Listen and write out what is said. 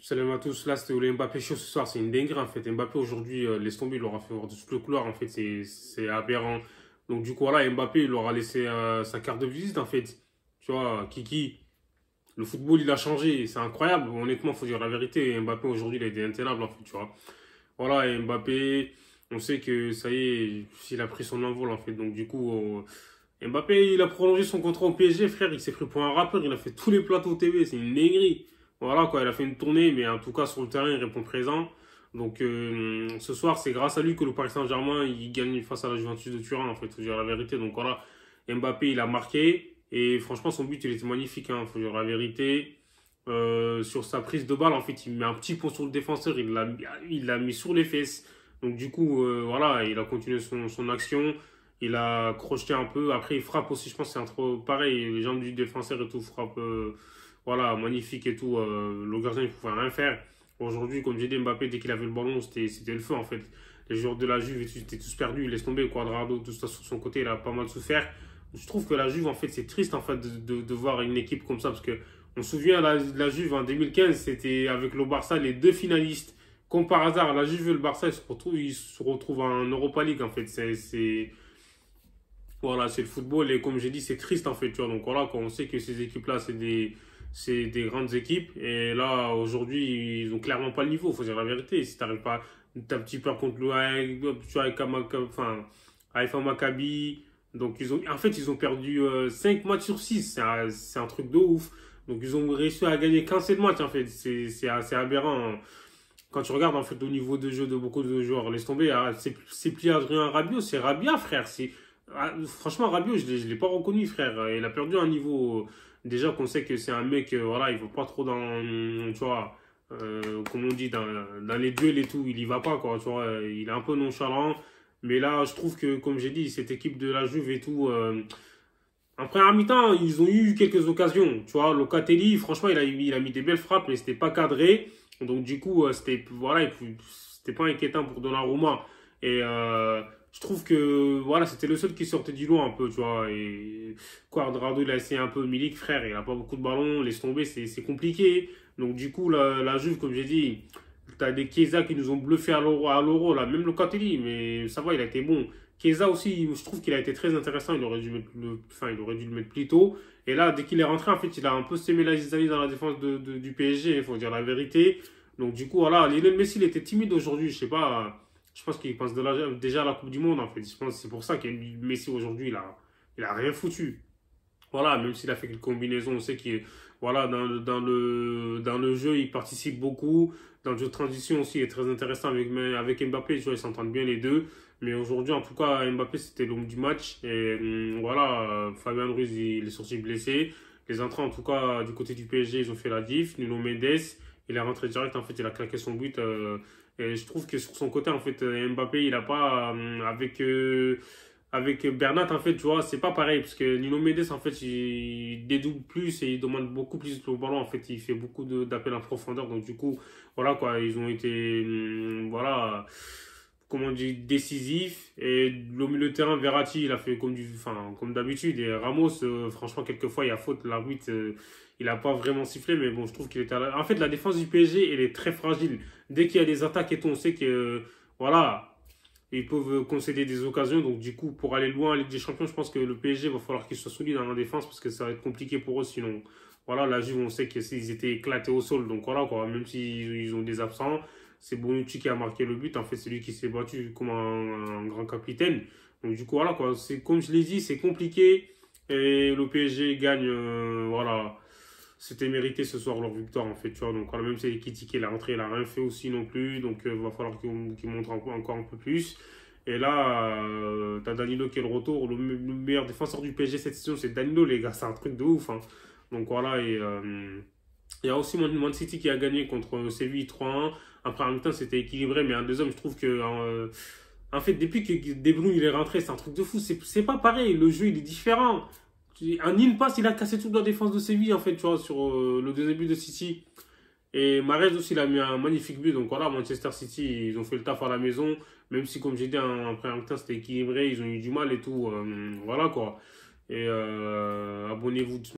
Salut à tous, là c'était Mbappé chaud ce soir, c'est une dinguerie en fait. Mbappé aujourd'hui, euh, laisse tomber, il aura fait voir de tout le couloir en fait, c'est aberrant. Donc du coup voilà, Mbappé il aura laissé euh, sa carte de visite en fait. Tu vois, Kiki, le football il a changé, c'est incroyable, honnêtement faut dire la vérité. Mbappé aujourd'hui il a été intenable en fait, tu vois. Voilà, Mbappé, on sait que ça y est, il a pris son envol en fait. Donc du coup, euh, Mbappé il a prolongé son contrat au PSG frère, il s'est pris pour un rappeur, il a fait tous les plateaux TV, c'est une dinguerie. Voilà quoi, il a fait une tournée, mais en tout cas sur le terrain, il répond présent. Donc euh, ce soir, c'est grâce à lui que le Paris Saint-Germain il gagne face à la Juventus de Turin, en fait, faut dire la vérité. Donc voilà, Mbappé, il a marqué. Et franchement, son but, il était magnifique, hein, faut dire la vérité. Euh, sur sa prise de balle, en fait, il met un petit pont sur le défenseur, il l'a, mis sur les fesses. Donc du coup, euh, voilà, il a continué son, action, il a crocheté un peu. Après, il frappe aussi, je pense, c'est un trop pareil, les jambes du défenseur et tout frappe voilà, magnifique et tout. Euh, le il ne pouvait rien faire. Aujourd'hui, comme j'ai dit, Mbappé, dès qu'il avait le ballon, c'était le feu en fait. Les joueurs de la Juve étaient tous perdus, il laisse tomber. Quadrado, tout ça sur son côté, il a pas mal souffert. Je trouve que la Juve, en fait, c'est triste en fait de, voir une équipe comme ça parce que on se souvient la, la Juve en 2015, c'était avec le Barça les deux finalistes. Comme par hasard, la Juve et le Barça, ils se retrouvent, ils se retrouvent en Europa League en fait. C'est voilà, c'est le football et comme j'ai dit, c'est triste en fait. Tu vois, donc voilà, quand on sait que ces équipes-là, c'est des c'est des grandes équipes. Et là, aujourd'hui, ils ont clairement pas le niveau, faut dire la vérité. Si t'arrives pas, t'as un petit peu contre l'OAE, tu avec enfin, Haifa Maccabi. Donc, ils ont, en fait, ils ont perdu 5 euh, matchs sur 6. C'est un, un, truc de ouf. Donc, ils ont réussi à gagner quand' matchs, en fait. C'est assez aberrant. Hein. Quand tu regardes, en fait, au niveau de jeu de beaucoup de joueurs, laisse tomber, hein. c'est plus Adrien Rabiot, c'est Rabia, frère. C'est ah, franchement, Rabiot, je ne l'ai pas reconnu, frère. Il a perdu un niveau. Déjà qu'on sait que c'est un mec, euh, voilà, il ne va pas trop dans. Euh, tu vois, euh, comme on dit, dans, les duels et tout, il n'y va pas, quoi. Tu vois, il est un peu nonchalant. Mais là, je trouve que, comme j'ai dit, cette équipe de la Juve et tout. en première mi-temps, ils ont eu quelques occasions. Tu vois, Locatelli, franchement, il a, il a mis des belles frappes, mais c'était pas cadré. Donc, du coup, c'était voilà, c'était pas inquiétant pour Donnarumma. Et je trouve que voilà, c'était le seul qui sortait du lot un peu, tu vois. Et Quadrado, il a essayé un peu Milik, frère, il n'a pas beaucoup de ballons, laisse tomber, c'est compliqué. Donc du coup, la, Juve, comme j'ai dit, tu as des Chiesa qui nous ont bluffé à l'euro, là, même le mais ça va, il a été bon. Chiesa aussi, je trouve qu'il a été très intéressant, il aurait dû, le, enfin, il aurait dû le mettre plus tôt. Et là, dès qu'il est rentré, en fait, il a un peu sémé la dans la défense du PSG, il faut dire la vérité. Donc du coup, voilà, Lionel Messi, il était timide aujourd'hui, je sais pas je pense qu'il pense déjà à la Coupe du Monde, en fait. Je pense c'est pour ça que Messi, aujourd'hui, il a, il a rien foutu. Voilà, même s'il a fait quelques combinaisons, on sait qu'il voilà, dans le, dans, le, jeu, il participe beaucoup. Dans le jeu de transition aussi, il est très intéressant avec, avec Mbappé. ils s'entendent bien les deux. Mais aujourd'hui, en tout cas, Mbappé, c'était l'homme du match. Et hum, voilà, Fabien Ruiz, il est sorti blessé. Les entrants, en tout cas, du côté du PSG, ils ont fait la diff. Nuno Mendes, il est rentré direct. En fait, il a claqué son but. Euh, euh, je trouve que sur son côté, en fait, euh, Mbappé, il n'a pas. Euh, avec, avec Bernat, en fait, tu vois, c'est pas pareil. Parce que Nino Mendes, en fait, il, dédouble plus et il demande beaucoup plus de ballon. En fait, il fait beaucoup d'appels en profondeur. Donc, du coup, voilà, quoi, ils ont été. Hum, voilà, comment dit, décisif. Et le terrain, Verratti, il a fait comme, du, enfin, comme d'habitude. Et Ramos, euh, franchement, quelquefois, il y a faute. la 8, euh, il n'a pas vraiment sifflé, mais bon, je trouve qu'il était à la... En fait, la défense du PSG, elle est très fragile. Dès qu'il y a des attaques et on sait que, euh, voilà, ils peuvent concéder des occasions. Donc, du coup, pour aller loin en Ligue des Champions, je pense que le PSG va falloir qu'il soit dans la défense parce que ça va être compliqué pour eux sinon. Voilà, la Juve, on sait qu'ils étaient éclatés au sol. Donc, voilà, quoi, même s'ils ont des absents c'est Bonucci qui a marqué le but. En fait, c'est lui qui s'est battu comme un, grand capitaine. Donc, du coup, voilà, quoi. comme je l'ai dit, c'est compliqué. Et le PSG gagne, euh, voilà. C'était mérité ce soir leur victoire, en fait, tu vois. Donc, quand même c'est elle est la rentrée, elle n'a rien fait aussi non plus. Donc, il euh, va falloir qu'ils qu montrent encore un peu plus. Et là, tu euh, t'as Danilo qui est le retour. Le, meilleur défenseur du PSG cette saison, c'est Danilo, les gars. C'est un truc de ouf. Hein. Donc, voilà, et il y a aussi Man City qui a gagné contre Séville 3-1. Après, en temps, c'était équilibré, mais un deuxième, hommes, je trouve que. En, euh, fait, depuis que De il est rentré, c'est un truc de fou. C'est pas pareil. Le jeu, il est différent. Un in-pass, il a cassé toute la défense de Séville, en fait, tu vois, sur euh, le deuxième but de City. Et Marez aussi, il a mis un magnifique but. Donc voilà, Manchester City, ils ont fait le taf à la maison. Même si, comme j'ai dit, après en temps, c'était équilibré, ils ont eu du mal et tout. Euh, voilà, quoi. Et abonnez-vous.